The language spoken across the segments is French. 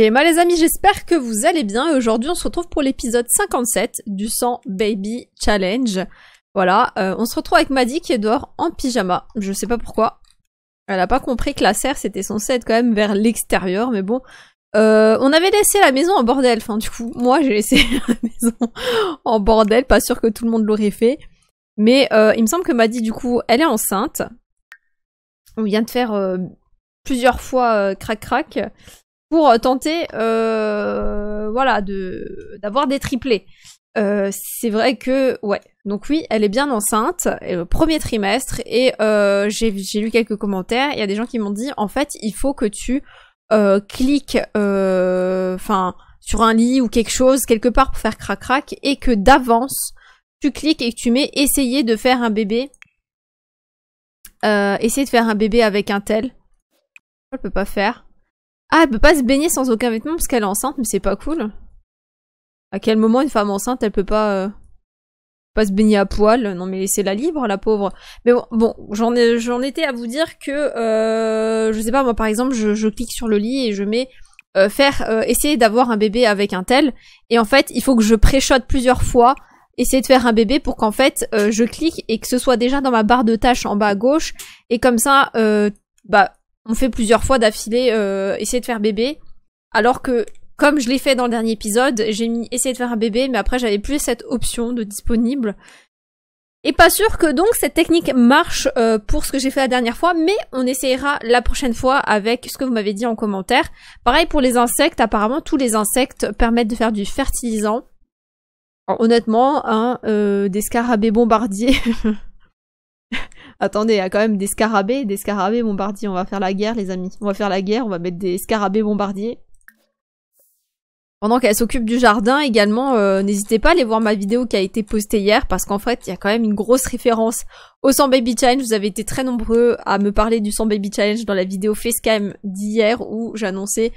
Emma les amis, j'espère que vous allez bien aujourd'hui on se retrouve pour l'épisode 57 du 100 Baby Challenge. Voilà, euh, on se retrouve avec Maddie qui est dehors en pyjama, je sais pas pourquoi. Elle a pas compris que la serre c'était censé être quand même vers l'extérieur, mais bon. Euh, on avait laissé la maison en bordel, enfin du coup moi j'ai laissé la maison en bordel, pas sûr que tout le monde l'aurait fait. Mais euh, il me semble que Maddy du coup elle est enceinte. On vient de faire plusieurs fois crac crac pour euh, tenter euh, voilà de d'avoir des triplés. Euh, c'est vrai que ouais. Donc oui, elle est bien enceinte, premier trimestre, et j'ai, lu quelques commentaires. Il y a des gens qui m'ont dit en fait il faut que tu cliques, enfin sur un lit ou quelque chose quelque part pour faire crac crac et que d'avance tu cliques et que tu mets essayer de faire un bébé, essayer de faire un bébé avec un tel. ne peux pas faire. Ah, elle peut pas se baigner sans aucun vêtement parce qu'elle est enceinte, mais c'est pas cool. À quel moment une femme enceinte, elle peut pas, euh, pas se baigner à poil Non, mais c'est la libre, la pauvre. Mais bon, bon j'en j'en étais à vous dire que, euh, je sais pas, moi par exemple, je, clique sur le lit et je mets euh, faire, euh, essayer d'avoir un bébé avec un tel, et en fait, il faut que je préchote plusieurs fois essayer de faire un bébé pour qu'en fait je clique et que ce soit déjà dans ma barre de tâches en bas à gauche et comme ça bah on fait plusieurs fois d'affilée euh, essayer de faire bébé. Alors que, comme je l'ai fait dans le dernier épisode, j'ai mis essayer de faire un bébé, mais après j'avais plus cette option de disponible. Et pas sûr que donc cette technique marche euh, pour ce que j'ai fait la dernière fois, mais on essayera la prochaine fois avec ce que vous m'avez dit en commentaire. Pareil pour les insectes, apparemment tous les insectes permettent de faire du fertilisant. honnêtement, hein, euh, des scarabées bombardiers. Attendez, il y a quand même des scarabées, des scarabées bombardiers. On va faire la guerre, les amis. On va faire la guerre, on va mettre des scarabées bombardiers. Pendant qu'elle s'occupe du jardin également, euh, n'hésitez pas à aller voir ma vidéo qui a été postée hier parce qu'en fait, il y a quand même une grosse référence au 100 Baby Challenge. Vous avez été très nombreux à me parler du 100 Baby Challenge dans la vidéo Facecam d'hier où j'annonçais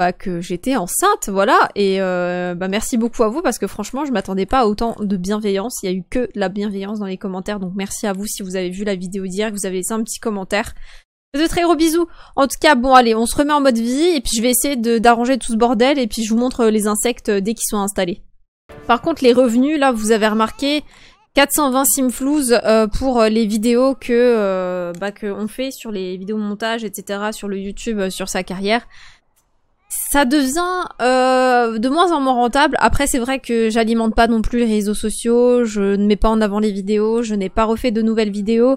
bah, que j'étais enceinte, voilà. Et euh, bah, merci beaucoup à vous parce que franchement, je m'attendais pas à autant de bienveillance. Il y a eu que la bienveillance dans les commentaires. Donc merci à vous si vous avez vu la vidéo d'hier, que vous avez laissé un petit commentaire. De très gros bisous. En tout cas, bon, allez, on se remet en mode vie et puis je vais essayer d'arranger tout ce bordel et puis je vous montre les insectes euh, dès qu'ils sont installés. Par contre, les revenus, là, vous avez remarqué, 420 simflouz euh, pour les vidéos que bah, qu'on fait sur les vidéos montage, etc. sur le YouTube, sur sa carrière ça devient euh, de moins en moins rentable. Après, c'est vrai que j'alimente pas non plus les réseaux sociaux, je ne mets pas en avant les vidéos, je n'ai pas refait de nouvelles vidéos.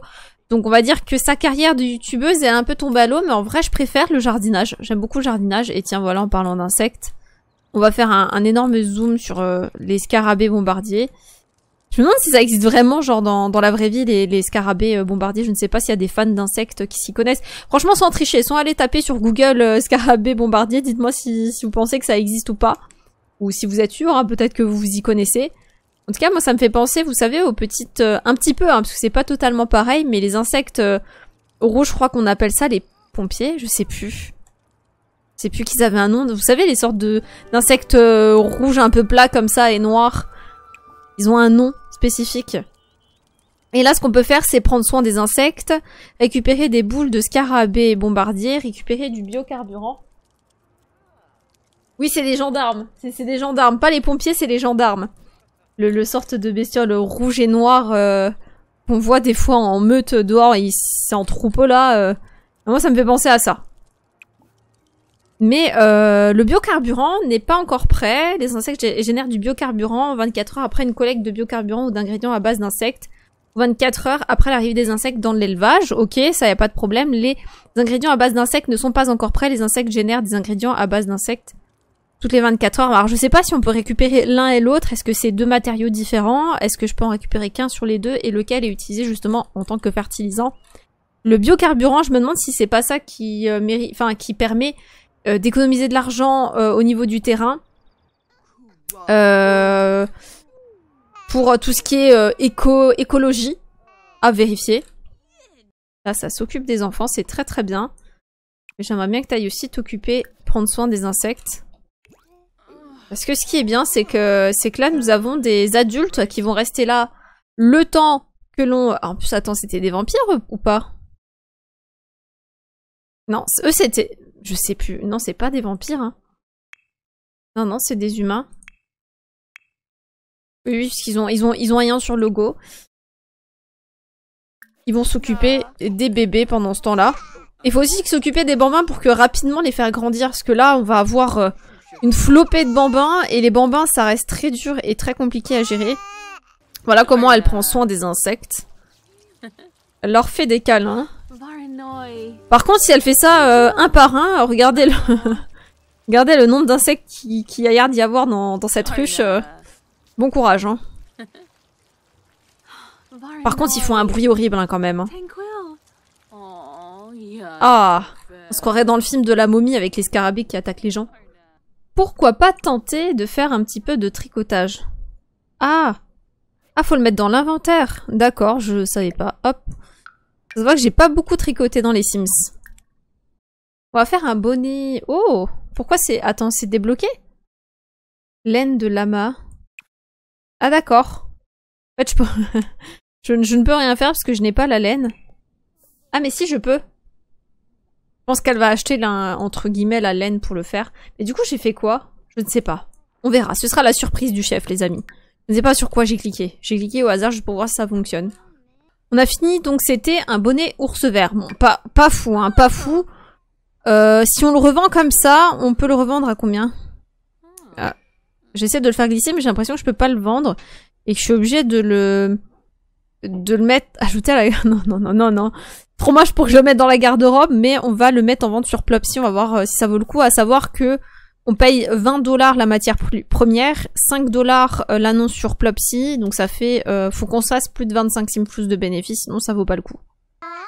Donc on va dire que sa carrière de youtubeuse est un peu tombée à l'eau, mais en vrai, je préfère le jardinage. J'aime beaucoup le jardinage. Et tiens, voilà, en parlant d'insectes, on va faire un, énorme zoom sur euh, les scarabées bombardiers. Je me demande si ça existe vraiment, genre dans, la vraie vie, les, scarabées euh, bombardiers. Je ne sais pas s'il y a des fans d'insectes qui s'y connaissent. Franchement, sans tricher, sans aller taper sur Google euh, scarabées dites-moi si, vous pensez que ça existe ou pas. Ou si vous êtes sûr, hein, peut-être que vous vous y connaissez. En tout cas, moi, ça me fait penser, vous savez, aux petites... Euh, un petit peu, hein, parce que c'est pas totalement pareil, mais les insectes rouges, je crois qu'on appelle ça les pompiers, je sais plus. Je sais plus qu'ils avaient un nom. Vous savez, les sortes d'insectes rouges un peu plats comme ça et noirs. Ils ont un nom. Et là, ce qu'on peut faire, c'est prendre soin des insectes, récupérer des boules de scarabées et bombardiers, récupérer du biocarburant. Oui, c'est des gendarmes. C'est des gendarmes. Pas les pompiers, c'est les gendarmes. Le, sort sorte de bestiole rouge et noir euh, qu'on voit des fois en meute dehors et c'est en troupeau là. Euh. Moi, ça me fait penser à ça. Mais euh, le biocarburant n'est pas encore prêt. Les insectes génèrent du biocarburant 24 heures après une collecte de biocarburant ou d'ingrédients à base d'insectes. 24 heures après l'arrivée des insectes dans l'élevage, ok, ça y a pas de problème. Les ingrédients à base d'insectes ne sont pas encore prêts. Les insectes génèrent des ingrédients à base d'insectes toutes les 24 heures. Alors je sais pas si on peut récupérer l'un et l'autre. Est-ce que c'est deux matériaux différents Est-ce que je peux en récupérer qu'un sur les deux et lequel est utilisé justement en tant que fertilisant Le biocarburant, je me demande si c'est pas ça qui euh, enfin qui permet euh, d'économiser de l'argent euh, au niveau du terrain. Euh, pour tout ce qui est éco écologie, à vérifier. Là, ça s'occupe des enfants, c'est très très bien. J'aimerais bien que tu ailles aussi t'occuper, prendre soin des insectes. Parce que ce qui est bien, c'est que, que là, nous avons des adultes qui vont rester là le temps que l'on... En plus, attends, c'était des vampires ou pas Non, eux, c'était... Je sais plus. Non, c'est pas des vampires. Hein. Non, non, c'est des humains. Oui, parce qu'ils ont, ils ont, ont rien sur le logo. Ils vont s'occuper ah. des bébés pendant ce temps-là. Il faut aussi s'occuper des bambins pour que rapidement les faire grandir. Parce que là, on va avoir euh, une flopée de bambins. Et les bambins, ça reste très dur et très compliqué à gérer. Voilà comment elle prend soin des insectes. Elle leur fait des câlins. Par contre, si elle fait ça euh, un par un, regardez le, regardez le nombre d'insectes qui, y a l'air d'y avoir dans, cette oh ruche. Euh, bon courage. Hein. Par contre, ils font un bruit horrible hein, quand même. Hein. Oh, ah, on se croirait dans le film de la momie avec les scarabées qui attaquent les gens. Pourquoi pas tenter de faire un petit peu de tricotage Ah Ah, faut le mettre dans l'inventaire. D'accord, je savais pas. Hop. Ça se voit que j'ai pas beaucoup tricoté dans les Sims. On va faire un bonnet... Oh Pourquoi c'est... Attends, c'est débloqué Laine de lama. Ah d'accord. En fait, je, peux... je, ne peux rien faire parce que je n'ai pas la laine. Ah mais si, je peux. Je pense qu'elle va acheter, la, entre guillemets, la laine pour le faire. Mais du coup, j'ai fait quoi Je ne sais pas. On verra. Ce sera la surprise du chef, les amis. Je ne sais pas sur quoi j'ai cliqué. J'ai cliqué au hasard juste pour voir si ça fonctionne. On a fini, donc c'était un bonnet ours vert. Bon, pas, pas fou, hein, pas fou. Euh, si on le revend comme ça, on peut le revendre à combien ah, J'essaie de le faire glisser, mais j'ai l'impression que je peux pas le vendre. Et que je suis obligée de le... De le mettre... Ajouter à la... Non, non, non, non, non. Trop moche pour que je le mette dans la garde-robe, mais on va le mettre en vente sur Plopsy. On va voir euh, si ça vaut le coup. À savoir que on paye 20 dollars la matière première, 5 dollars euh, l'annonce sur Plopsy, donc ça fait, euh, faut qu'on fasse plus de 25 sims plus de bénéfices, sinon ça vaut pas le coup.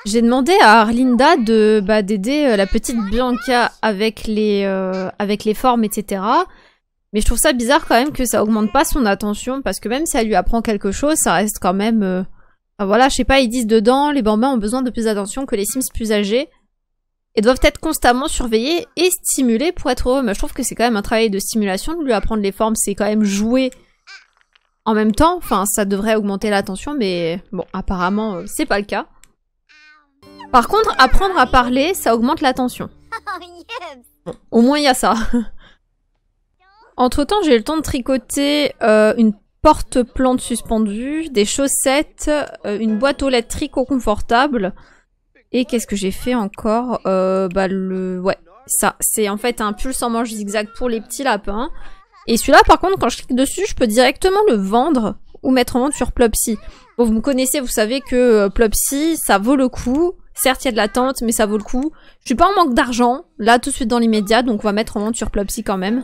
J'ai demandé à Arlinda de bah, d'aider euh, la petite Bianca avec les avec les formes, etc. Mais je trouve ça bizarre quand même que ça augmente pas son attention parce que même si elle lui apprend quelque chose, ça reste quand même, voilà, je sais pas, ils disent dedans, les bambins ont besoin de plus d'attention que les sims plus âgés et doivent être constamment surveillés et stimulés pour être heureux. Mais je trouve que c'est quand même un travail de stimulation de lui apprendre les formes, c'est quand même jouer en même temps. Enfin, ça devrait augmenter l'attention, mais bon, apparemment, euh, c'est pas le cas. Par contre, apprendre à parler, ça augmente l'attention. au moins, il y a ça. Entre-temps, j'ai eu le temps de tricoter euh, une porte-plante suspendue, des chaussettes, euh, une boîte aux lettres tricot confortable, et qu'est-ce que j'ai fait encore euh, Bah le... Ouais, ça. C'est en fait un pulse en manche zigzag pour les petits lapins. Et celui-là, par contre, quand je clique dessus, je peux directement le vendre ou mettre en vente sur Plopsy. Bon, vous me connaissez, vous savez que euh, Plopsy, ça vaut le coup. Certes, il y a de l'attente, mais ça vaut le coup. Je suis pas en manque d'argent, là, tout de suite dans l'immédiat, donc on va mettre en vente sur Plopsy quand même.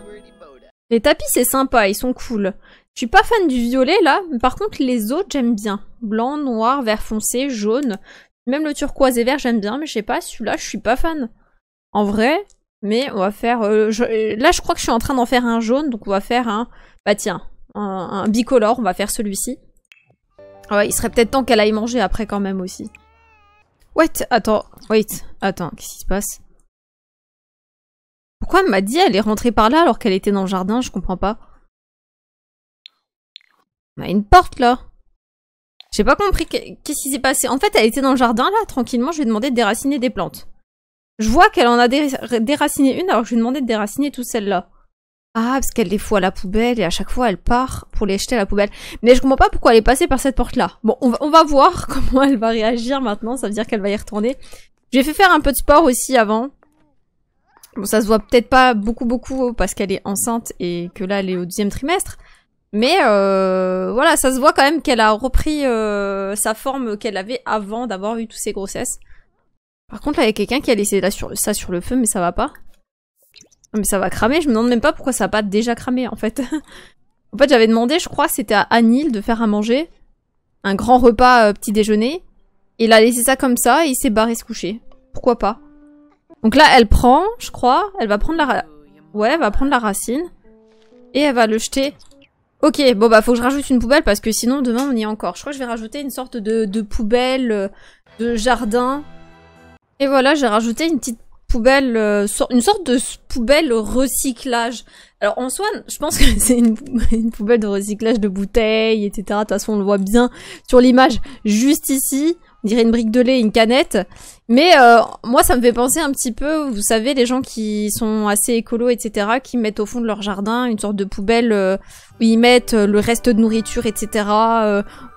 Les tapis, c'est sympa, ils sont cool. Je suis pas fan du violet, là, mais par contre, les autres, j'aime bien. Blanc, noir, vert foncé, jaune. Même le turquoise et vert, j'aime bien, mais je sais pas, celui-là, je suis pas fan. En vrai, mais on va faire... Euh, là, je crois que je suis en train d'en faire un jaune, donc on va faire un... Bah tiens, un, bicolore, on va faire celui-ci. Ouais, il serait peut-être temps qu'elle aille manger après quand même aussi. Wait, attends, wait, attends, qu'est-ce qui se passe Pourquoi m'a dit elle est rentrée par là alors qu'elle était dans le jardin Je comprends pas. On a une porte là j'ai pas compris qu'est-ce qui s'est passé. En fait, elle était dans le jardin, là, tranquillement. Je lui ai demandé de déraciner des plantes. Je vois qu'elle en a déraciné une, alors que je lui ai demandé de déraciner toutes celles-là. Ah, parce qu'elle les fout à la poubelle et à chaque fois elle part pour les jeter à la poubelle. Mais je comprends pas pourquoi elle est passée par cette porte-là. Bon, on va, voir comment elle va réagir maintenant. Ça veut dire qu'elle va y retourner. J'ai fait faire un peu de sport aussi avant. Bon, ça se voit peut-être pas beaucoup beaucoup parce qu'elle est enceinte et que là elle est au deuxième trimestre. Mais euh, voilà, ça se voit quand même qu'elle a repris euh, sa forme qu'elle avait avant d'avoir eu toutes ses grossesses. Par contre, là, il y a quelqu'un qui a laissé ça sur le feu, mais ça va pas. Mais ça va cramer, je me demande même pas pourquoi ça a pas déjà cramé, en fait. en fait, j'avais demandé, je crois, c'était à Anil de faire à manger. Un grand repas euh, petit déjeuner. Et il a laissé ça comme ça, et il s'est barré se coucher. Pourquoi pas Donc là, elle prend, je crois, elle va prendre la... Ouais, elle va prendre la racine. Et elle va le jeter Ok, bon bah faut que je rajoute une poubelle parce que sinon demain on y est encore. Je crois que je vais rajouter une sorte de, poubelle, euh, de jardin. Et voilà, j'ai rajouté une petite poubelle, euh, une sorte de poubelle recyclage. Alors en soi, je pense que c'est une, une, poubelle de recyclage de bouteilles, etc. De toute façon on le voit bien sur l'image juste ici on dirait une brique de lait, une canette. Mais euh, moi, ça me fait penser un petit peu, vous savez, les gens qui sont assez écolos, etc., qui mettent au fond de leur jardin une sorte de poubelle euh, où ils mettent euh, le reste de nourriture, etc.,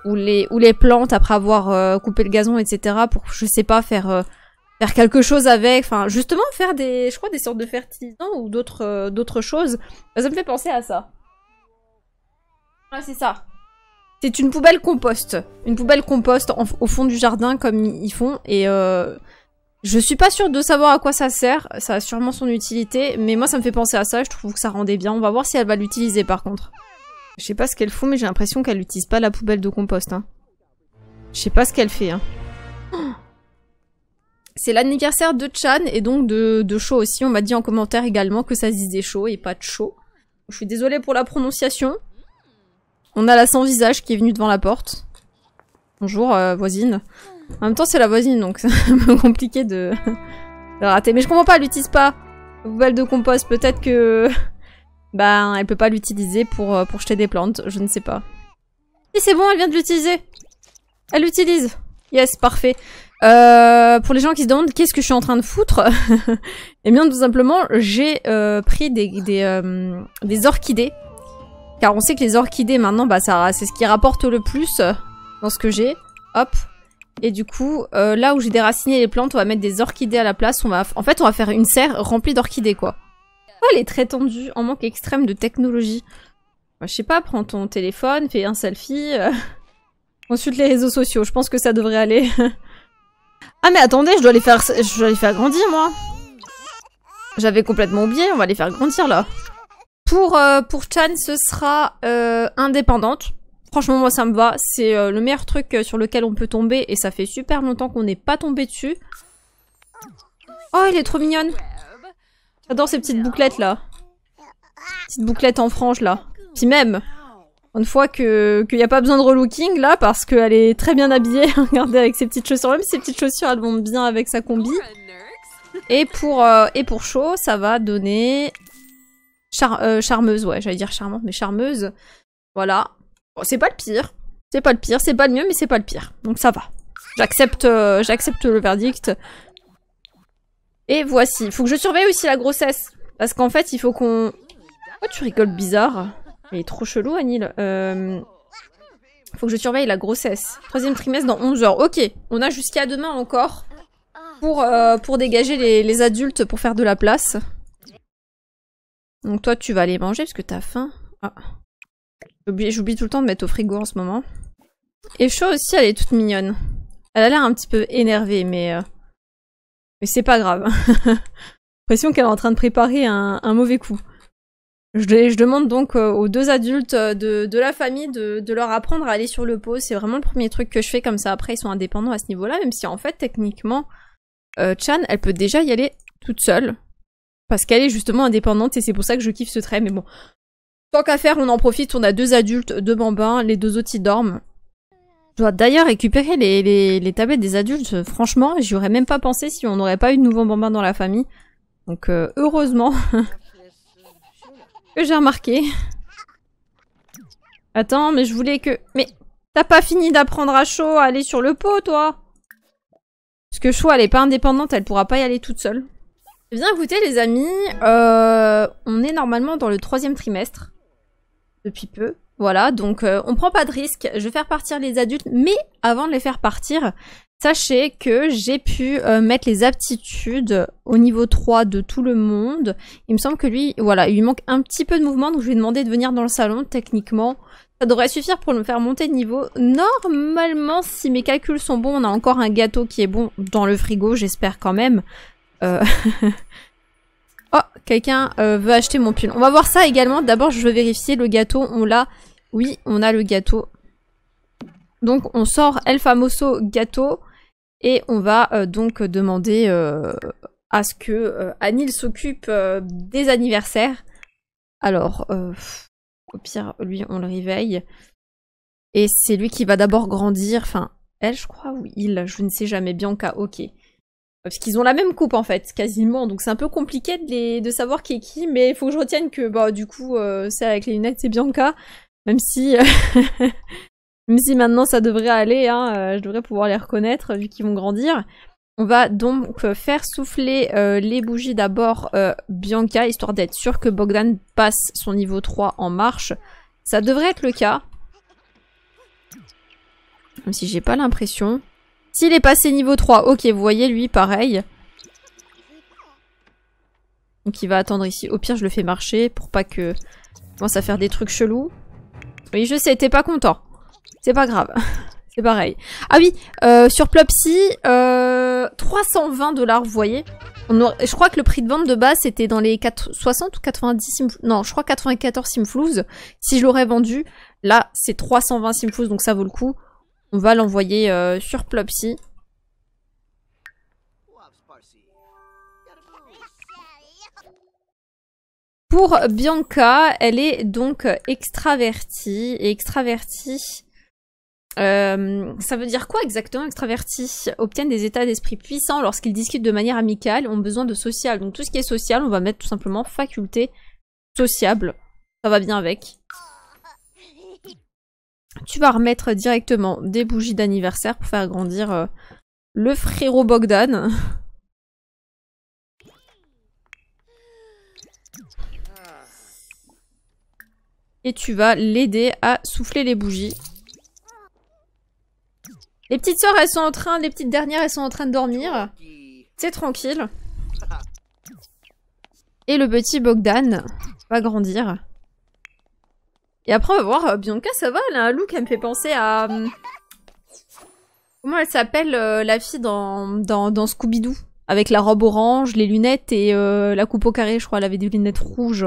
ou les ou les plantes après avoir coupé le gazon, etc., pour je sais pas faire faire quelque chose avec, enfin justement faire des, je crois des sortes de fertilisants ou d'autres d'autres choses. ça me fait penser à ça. Ouais, c'est ça. C'est une poubelle compost. Une poubelle compost au fond du jardin comme ils font. Et euh, je suis pas sûre de savoir à quoi ça sert. Ça a sûrement son utilité. Mais moi ça me fait penser à ça. Je trouve que ça rendait bien. On va voir si elle va l'utiliser par contre. Je sais pas ce qu'elle fout mais j'ai l'impression qu'elle n'utilise pas la poubelle de compost. Hein. Je sais pas ce qu'elle fait. Hein. C'est l'anniversaire de Chan et donc de, de Cho aussi. On m'a dit en commentaire également que ça se disait Cho et pas Cho. Je suis désolée pour la prononciation. On a la sans visage qui est venue devant la porte. Bonjour euh, voisine. En même temps c'est la voisine donc c'est un peu compliqué de... rater. Mais je comprends pas, elle l'utilise pas. Boubelle de compost, peut-être que... bah elle peut pas l'utiliser pour, euh, pour jeter des plantes, je ne sais pas. Et c'est bon, elle vient de l'utiliser. Elle l'utilise. Yes, parfait. Euh, pour les gens qui se demandent qu'est-ce que je suis en train de foutre, eh bien tout simplement j'ai pris des orchidées car on sait que les orchidées maintenant, bah ça, c'est ce qui rapporte le plus euh, dans ce que j'ai. Hop. Et du coup, euh, là où j'ai déraciné les plantes, on va mettre des orchidées à la place. On va, en fait, on va faire une serre remplie d'orchidées, quoi. Oh, elle est très tendue, en manque extrême de technologie. Bah, je sais pas, prends ton téléphone, fais un selfie, euh. Ensuite, les réseaux sociaux. Je pense que ça devrait aller. ah mais attendez, je dois les faire, je dois les faire grandir, moi. J'avais complètement oublié. On va les faire grandir là. Euh, pour, Chan, ce sera euh, indépendante. Franchement, moi, ça me va. C'est euh, le meilleur truc sur lequel on peut tomber. Et ça fait super longtemps qu'on n'est pas tombé dessus. Oh, elle est trop mignonne. J'adore ces petites bouclettes, là. Petites bouclettes en frange, là. Puis même, une fois qu'il n'y a pas besoin de relooking, là, parce qu'elle est très bien habillée. Regardez, avec ses petites chaussures. Même ses petites chaussures, elles vont bien avec sa combi. Et pour, et pour chaud, ça va donner euh, charmeuse, ouais, j'allais dire charmante, mais charmeuse. Voilà. Bon, c'est pas le pire. C'est pas le pire, c'est pas le mieux, mais c'est pas le pire. Donc ça va. J'accepte euh, j'accepte le verdict. Et voici. Faut que je surveille aussi la grossesse. Parce qu'en fait, il faut qu'on... Oh, tu rigoles bizarre. Il est trop chelou, Anil. Euh, faut que je surveille la grossesse. Troisième trimestre dans 11 heures. Ok, on a jusqu'à demain encore pour, pour dégager les, les adultes pour faire de la place. Donc toi, tu vas aller manger parce que t'as faim. Ah. J'oublie tout le temps de mettre au frigo en ce moment. Et Cho aussi, elle est toute mignonne. Elle a l'air un petit peu énervée, mais... Euh, mais c'est pas grave. L'impression qu'elle est en train de préparer un, mauvais coup. Je, demande donc euh, aux deux adultes euh, de, de la famille de, de, leur apprendre à aller sur le pot. C'est vraiment le premier truc que je fais comme ça. Après, ils sont indépendants à ce niveau-là, même si en fait, techniquement, Chan, elle peut déjà y aller toute seule. Parce qu'elle est justement indépendante et c'est pour ça que je kiffe ce trait, mais bon. Tant qu'à faire, on en profite, on a deux adultes, deux bambins, les deux autres ils dorment. Je dois d'ailleurs récupérer les, les, les, tablettes des adultes, franchement, j'y aurais même pas pensé si on n'aurait pas eu de nouveau bambin dans la famille. Donc euh, heureusement que j'ai remarqué. Attends, mais je voulais que... Mais t'as pas fini d'apprendre à chaud à aller sur le pot, toi Parce que Chou, elle est pas indépendante, elle pourra pas y aller toute seule. Bien écoutez les amis, euh, on est normalement dans le troisième trimestre, depuis peu. Voilà, donc euh, on prend pas de risque, je vais faire partir les adultes, mais avant de les faire partir, sachez que j'ai pu euh, mettre les aptitudes au niveau 3 de tout le monde. Il me semble que lui, voilà, il lui manque un petit peu de mouvement, donc je lui ai demandé de venir dans le salon techniquement. Ça devrait suffire pour le faire monter de niveau. Normalement, si mes calculs sont bons, on a encore un gâteau qui est bon dans le frigo, j'espère quand même. Euh, oh, quelqu'un euh, veut acheter mon pull. On va voir ça également. D'abord, je veux vérifier le gâteau. On l'a. Oui, on a le gâteau. Donc, on sort El Famoso gâteau. Et on va euh, donc demander à ce que Anil s'occupe des anniversaires. Alors, au pire, lui, on le réveille. Et c'est lui qui va d'abord grandir. Enfin, elle, je crois, ou il. Je ne sais jamais. bien. Bianca, ok. Parce qu'ils ont la même coupe en fait, quasiment. Donc c'est un peu compliqué de, savoir qui est qui. Mais il faut que je retienne que bah du coup, euh, c'est avec les lunettes, c'est Bianca. Même si, euh, même si maintenant ça devrait aller, hein, euh, je devrais pouvoir les reconnaître vu qu'ils vont grandir. On va donc faire souffler les bougies d'abord Bianca, histoire d'être sûr que Bogdan passe son niveau 3 en marche. Ça devrait être le cas. Même si j'ai pas l'impression. S'il est passé niveau 3, ok, vous voyez, lui, pareil. Donc il va attendre ici. Au pire, je le fais marcher pour pas que... commence à faire des trucs chelous. Oui, je sais, t'es pas content. C'est pas grave. C'est pareil. Ah oui, euh, sur Plopsy, 320 euh, dollars, vous voyez. Je crois que le prix de vente de base, c'était dans les 60 ou 90 Non, je crois 94 simflouz. Si je l'aurais vendu, là, c'est 320 simflouz, donc ça vaut le coup. On va l'envoyer euh, sur Plopsy. Pour Bianca, elle est donc extravertie. Et extravertie, euh, ça veut dire quoi exactement extravertie Obtiennent des états d'esprit puissants lorsqu'ils discutent de manière amicale, ont besoin de social. Donc tout ce qui est social, on va mettre tout simplement faculté sociable. Ça va bien avec. Tu vas remettre directement des bougies d'anniversaire pour faire grandir euh, le frérot Bogdan. Et tu vas l'aider à souffler les bougies. Les petites sœurs, elles sont en train, les petites dernières, elles sont en train de dormir. C'est tranquille. Et le petit Bogdan va grandir. Et après, on va voir, euh, Bianca, ça va, elle a un look, elle me fait penser à... Euh, comment elle s'appelle, euh, la fille dans, dans, dans Scooby-Doo Avec la robe orange, les lunettes et la coupe au carré, je crois, elle avait des lunettes rouges.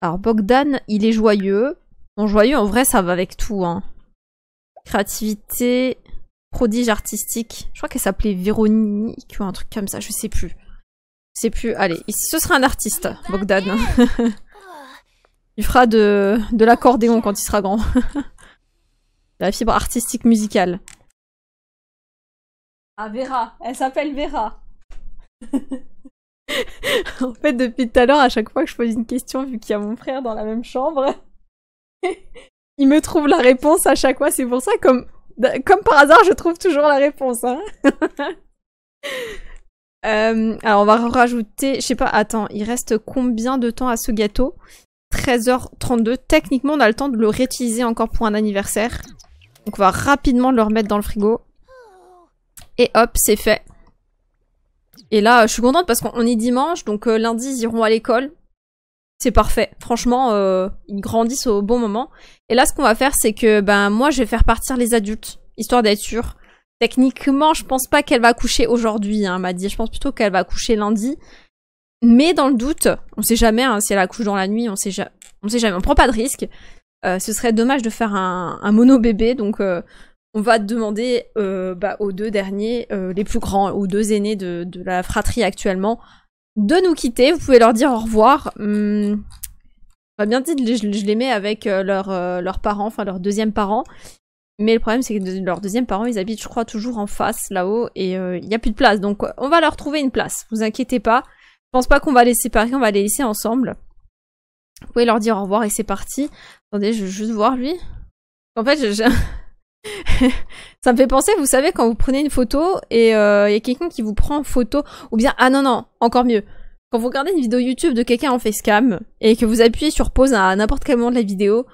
Alors, Bogdan, il est joyeux. Bon, joyeux, en vrai, ça va avec tout, hein. Créativité, prodige artistique. Je crois qu'elle s'appelait Véronique ou un truc comme ça, je sais plus. Je sais plus, allez, ce sera un artiste, Bogdan. Il fera de, de l'accordéon quand il sera grand. la fibre artistique musicale. Ah, Vera. Elle s'appelle Vera. en fait, depuis tout à l'heure, à chaque fois que je pose une question, vu qu'il y a mon frère dans la même chambre, il me trouve la réponse à chaque fois. C'est pour ça, comme, comme par hasard, je trouve toujours la réponse. Hein. Euh, alors, on va rajouter, je sais pas, attends, il reste combien de temps à ce gâteau 13h32. Techniquement, on a le temps de le réutiliser encore pour un anniversaire. Donc on va rapidement le remettre dans le frigo. Et hop, c'est fait. Et là, je suis contente parce qu'on est dimanche, donc euh, lundi, ils iront à l'école. C'est parfait. Franchement, euh, ils grandissent au bon moment. Et là, ce qu'on va faire, c'est que ben moi, je vais faire partir les adultes, histoire d'être sûre. Techniquement, je pense pas qu'elle va coucher aujourd'hui, hein, m'a dit. Je pense plutôt qu'elle va coucher lundi. Mais dans le doute, on sait jamais, hein, si elle accouche dans la nuit, on sait, sait jamais, on prend pas de risque. Euh, ce serait dommage de faire un, mono bébé, donc euh, on va demander euh, bah, aux deux derniers, les plus grands, aux deux aînés de, la fratrie actuellement, de nous quitter. Vous pouvez leur dire au revoir. on hum, bien dire, je, les mets avec leurs parents, enfin leurs deuxième parents. Mais le problème, c'est que leurs deuxième parents, ils habitent, je crois, toujours en face, là-haut, et il n'y a plus de place. Donc, on va leur trouver une place. Vous inquiétez pas. Je pense pas qu'on va les séparer, on va les laisser ensemble. Vous pouvez leur dire au revoir et c'est parti. Attendez, je veux juste voir lui. En fait, je, ça me fait penser, vous savez, quand vous prenez une photo et euh, il y a quelqu'un qui vous prend en photo, ou bien, ah non, non, encore mieux. Quand vous regardez une vidéo YouTube de quelqu'un en facecam et que vous appuyez sur pause à n'importe quel moment de la vidéo,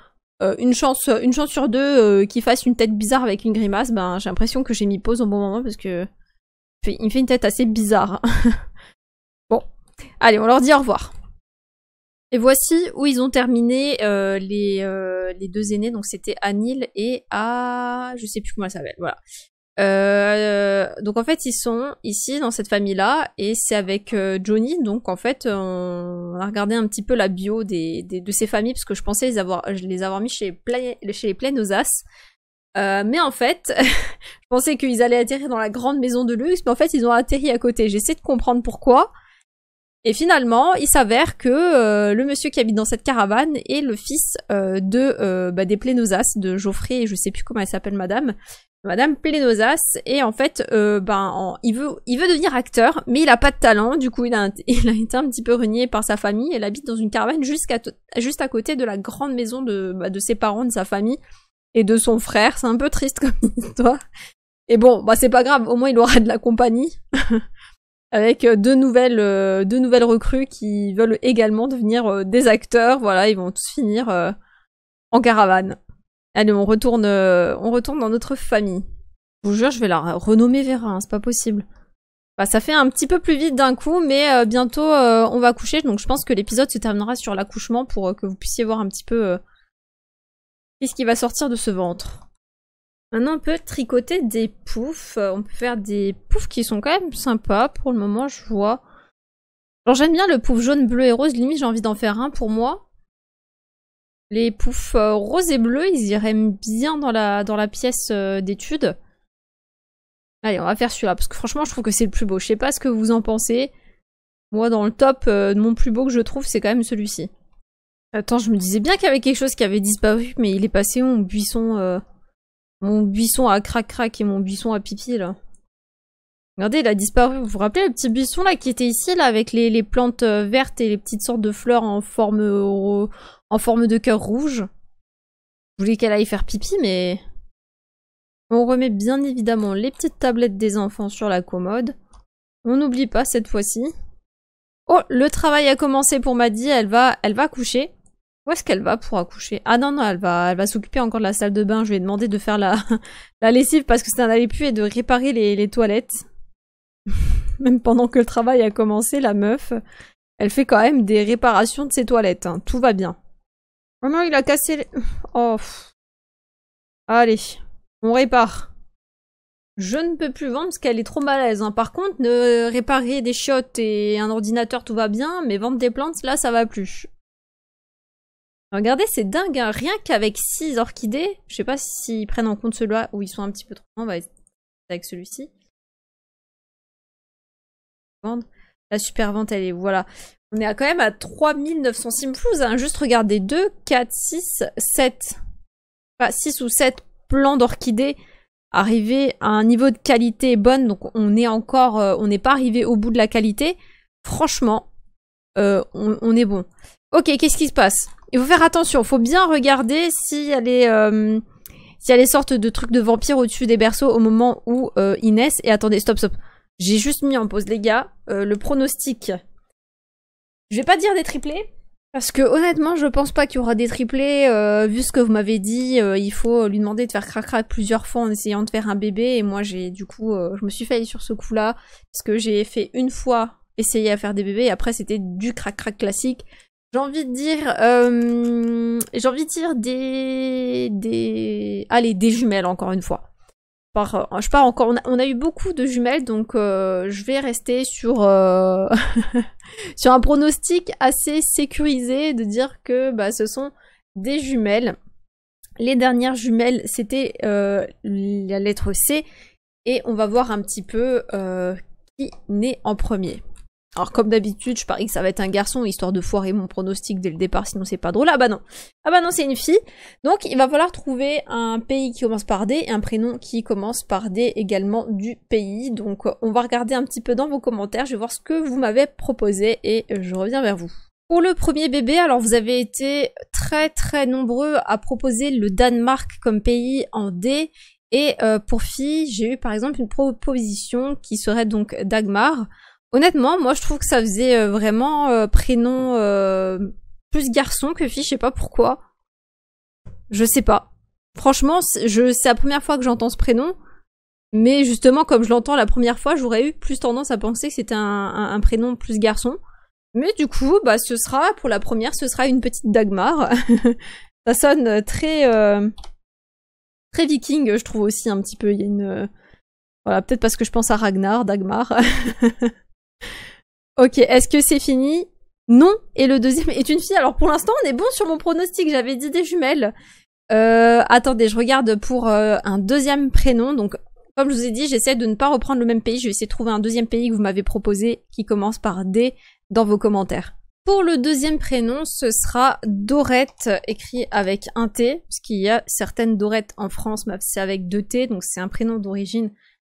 euh, une chance une chance sur deux qui euh, qu'il fasse une tête bizarre avec une grimace, ben j'ai l'impression que j'ai mis pause au bon moment parce que il me fait une tête assez bizarre. Allez, on leur dit au revoir. Et voici où ils ont terminé euh, les, euh, les, deux aînés. Donc c'était Anil et à... Je sais plus comment elle s'appelle, voilà. Euh, donc en fait ils sont ici dans cette famille là et c'est avec Johnny donc en fait on, a regardé un petit peu la bio des, de ces familles parce que je pensais les avoir, les avoir mis chez, les plaines aux as mais en fait, je pensais qu'ils allaient atterrir dans la grande maison de luxe, mais en fait, ils ont atterri à côté. J'essaie de comprendre pourquoi. Et finalement, il s'avère que euh, le monsieur qui habite dans cette caravane est le fils euh, de euh, bah, des Plénosas, de Geoffrey, et je sais plus comment elle s'appelle, Madame. Madame Plénosas, et en fait, ben, il veut, il veut devenir acteur, mais il a pas de talent. Du coup, il a, il été un petit peu renié par sa famille. Elle habite dans une caravane jusqu'à, juste à côté de la grande maison de, bah, de ses parents, de sa famille et de son frère. C'est un peu triste comme histoire. Et bon, bah c'est pas grave, au moins il aura de la compagnie. avec euh, euh, deux nouvelles, recrues qui veulent également devenir euh, des acteurs. Voilà, ils vont tous finir en caravane. Allez, on retourne, on retourne dans notre famille. Je vous jure, je vais la renommer Vera, hein, c'est pas possible. Bah, ça fait un petit peu plus vite d'un coup, mais bientôt on va coucher, donc je pense que l'épisode se terminera sur l'accouchement pour que vous puissiez voir un petit peu qu'est-ce qui va sortir de ce ventre. Maintenant, on peut tricoter des poufs. Euh, on peut faire des poufs qui sont quand même sympas. Pour le moment, je vois. Genre, j'aime bien le pouf jaune, bleu et rose. Limite, j'ai envie d'en faire un pour moi. Les poufs roses euh, rose et bleus ils iraient bien dans la, dans la pièce euh, d'étude. Allez, on va faire celui-là. Parce que franchement, je trouve que c'est le plus beau. Je sais pas ce que vous en pensez. Moi, dans le top, mon plus beau que je trouve, c'est quand même celui-ci. Attends, je me disais bien qu'il y avait quelque chose qui avait disparu, mais il est passé où en buisson mon buisson à crac-crac et mon buisson à pipi, là. Regardez, il a disparu. Vous vous rappelez le petit buisson, là, qui était ici, là, avec les, plantes euh, vertes et les petites sortes de fleurs en forme, euh, en forme de cœur rouge Je voulais qu'elle aille faire pipi, mais... On remet bien évidemment les petites tablettes des enfants sur la commode. On n'oublie pas cette fois-ci. Oh, le travail a commencé pour Maddy, elle va, elle va coucher. Où est-ce qu'elle va pour accoucher Ah non, non, elle va, elle va s'occuper encore de la salle de bain. Je lui ai demandé de faire la, la lessive parce que ça n'allait plus et de réparer les, toilettes. même pendant que le travail a commencé, la meuf, elle fait quand même des réparations de ses toilettes. Hein. Tout va bien. Oh non, il a cassé les... Oh. Allez, on répare. Je ne peux plus vendre parce qu'elle est trop malaise. Hein. Par contre, ne réparer des chiottes et un ordinateur, tout va bien, mais vendre des plantes, là, ça va plus. Regardez, c'est dingue, hein. rien qu'avec 6 orchidées, je sais pas s'ils prennent en compte celui-là ou ils sont un petit peu trop grands, on bah, va avec celui-ci. La super vente, elle est... Voilà. On est à, quand même à 3900 simflouz. Hein. Juste regardez 2, 4, 6, 7. Enfin, 6 ou 7 plans d'orchidées arrivés à un niveau de qualité bonne. Donc on est encore... Euh, on n'est pas arrivé au bout de la qualité. Franchement, euh, on est bon. Ok, qu'est-ce qui se passe il faut faire attention, faut bien regarder euh, s'il y a les... sortes de trucs de vampires au-dessus des berceaux au moment où euh, Inès... Et attendez, stop, stop. J'ai juste mis en pause, les gars, euh, le pronostic. Je vais pas dire des triplés, parce que honnêtement, je pense pas qu'il y aura des triplés. Euh, vu ce que vous m'avez dit, il faut lui demander de faire crac-crac plusieurs fois en essayant de faire un bébé. Et moi, j'ai du coup, je me suis failli sur ce coup-là. Parce que j'ai fait une fois essayer à faire des bébés. Et après, c'était du crac-crac classique. J'ai envie de dire, euh, j'ai envie de dire des, des, allez, des jumelles encore une fois. Euh, je pars encore, on a, eu beaucoup de jumelles, donc euh, je vais rester sur sur un pronostic assez sécurisé de dire que bah, ce sont des jumelles. Les dernières jumelles, c'était la lettre C, et on va voir un petit peu qui naît en premier. Alors comme d'habitude, je parie que ça va être un garçon, histoire de foirer mon pronostic dès le départ, sinon c'est pas drôle. Ah bah non. Ah bah non, c'est une fille. Donc il va falloir trouver un pays qui commence par D et un prénom qui commence par D également du pays. Donc on va regarder un petit peu dans vos commentaires, je vais voir ce que vous m'avez proposé et je reviens vers vous. Pour le premier bébé, alors vous avez été très très nombreux à proposer le Danemark comme pays en D et euh, pour fille, j'ai eu par exemple une proposition qui serait donc Dagmar. Honnêtement, moi je trouve que ça faisait euh, vraiment euh, prénom euh, plus garçon que fille, je sais pas pourquoi. Je sais pas. Franchement, je c'est la première fois que j'entends ce prénom, mais justement comme je l'entends la première fois, j'aurais eu plus tendance à penser que c'était un, prénom plus garçon. Mais du coup, bah ce sera pour la première, ce sera une petite Dagmar. ça sonne très très viking, je trouve aussi un petit peu. Il y a une voilà, peut-être parce que je pense à Ragnar, Dagmar. ok, est-ce que c'est fini Non. Et le deuxième est une fille. Alors pour l'instant, on est bon sur mon pronostic. J'avais dit des jumelles. Euh, attendez, je regarde pour euh, un deuxième prénom. Donc, comme je vous ai dit, j'essaie de ne pas reprendre le même pays. Je vais essayer de trouver un deuxième pays que vous m'avez proposé qui commence par D dans vos commentaires. Pour le deuxième prénom, ce sera Dorette, écrit avec un T, parce qu'il y a certaines Dorettes en France, mais c'est avec deux T, donc c'est un prénom d'origine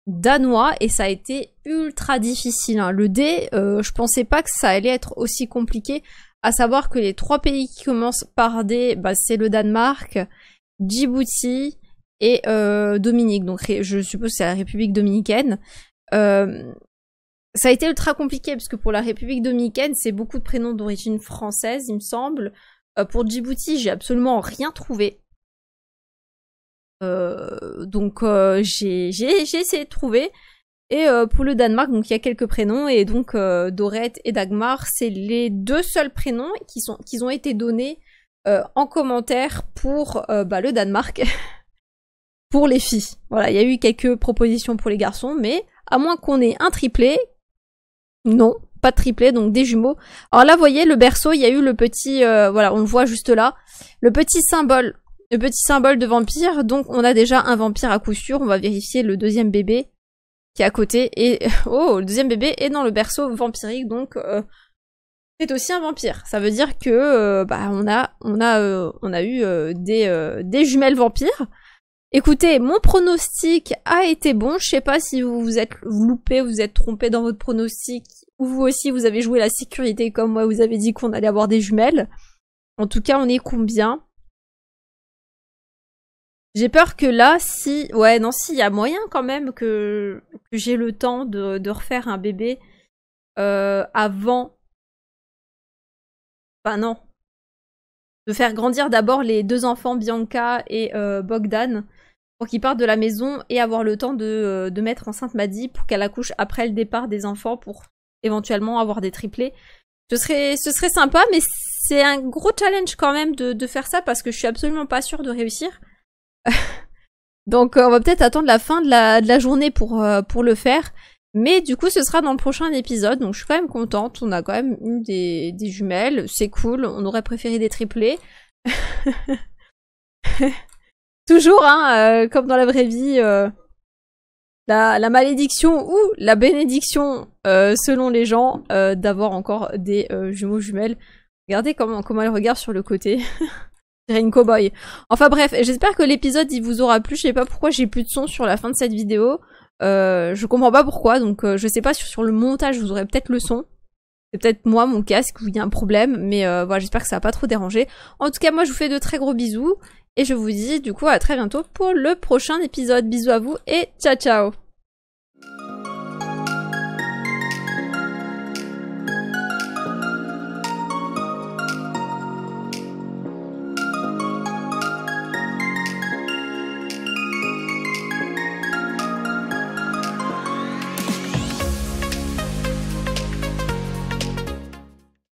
danois et ça a été ultra difficile. Hein. Le D, euh, je pensais pas que ça allait être aussi compliqué, à savoir que les trois pays qui commencent par D, bah, c'est le Danemark, Djibouti et euh, Dominique. Donc je suppose c'est la République dominicaine. Euh, ça a été ultra compliqué parce que pour la République dominicaine, c'est beaucoup de prénoms d'origine française, il me semble. pour Djibouti, j'ai absolument rien trouvé. Euh, donc euh, j'ai essayé de trouver. Et euh, pour le Danemark, donc il y a quelques prénoms et donc Dorette et Dagmar, c'est les deux seuls prénoms qui sont qui ont été donnés en commentaire pour bah, le Danemark pour les filles. Voilà, il y a eu quelques propositions pour les garçons, mais à moins qu'on ait un triplé, non, pas de triplé, donc des jumeaux. Alors là, vous voyez, le berceau, il y a eu le petit, voilà, on le voit juste là, le petit symbole le petit symbole de vampire, donc on a déjà un vampire à coup sûr, on va vérifier le deuxième bébé qui est à côté, et oh, le deuxième bébé est dans le berceau vampirique, donc euh, c'est aussi un vampire. Ça veut dire que euh, bah, on, a, on, a, euh, on a eu des, des jumelles vampires, Écoutez, mon pronostic a été bon. Je sais pas si vous vous êtes loupé, vous êtes trompé dans votre pronostic, ou vous aussi vous avez joué la sécurité comme moi, vous avez dit qu'on allait avoir des jumelles. En tout cas, on est combien j'ai peur que là, si... Ouais, non, s'il y a moyen quand même que, j'ai le temps de, refaire un bébé euh, avant... Enfin non. De faire grandir d'abord les deux enfants, Bianca et euh, Bogdan, pour qu'ils partent de la maison et avoir le temps euh, de, mettre enceinte Maddy pour qu'elle accouche après le départ des enfants pour éventuellement avoir des triplés. Ce serait, ce serait sympa, mais c'est un gros challenge quand même de, de faire ça parce que je suis absolument pas sûre de réussir. Donc euh, on va peut-être attendre la fin de la, journée pour, euh, pour le faire. Mais du coup, ce sera dans le prochain épisode. Donc je suis quand même contente. On a quand même eu des, jumelles. C'est cool. On aurait préféré des triplés. Toujours, hein, euh, comme dans la vraie vie, la, la, malédiction ou la bénédiction, selon les gens, d'avoir encore des jumeaux jumelles. Regardez comment, comment elle regarde sur le côté. une cowboy. Enfin bref, j'espère que l'épisode il vous aura plu. Je sais pas pourquoi j'ai plus de son sur la fin de cette vidéo. Euh, je comprends pas pourquoi, donc euh, je sais pas sur, sur, le montage vous aurez peut-être le son. C'est peut-être moi, mon casque, où il y a un problème, mais euh, voilà, j'espère que ça va pas trop dérangé. En tout cas, moi je vous fais de très gros bisous, et je vous dis du coup à très bientôt pour le prochain épisode. Bisous à vous et ciao ciao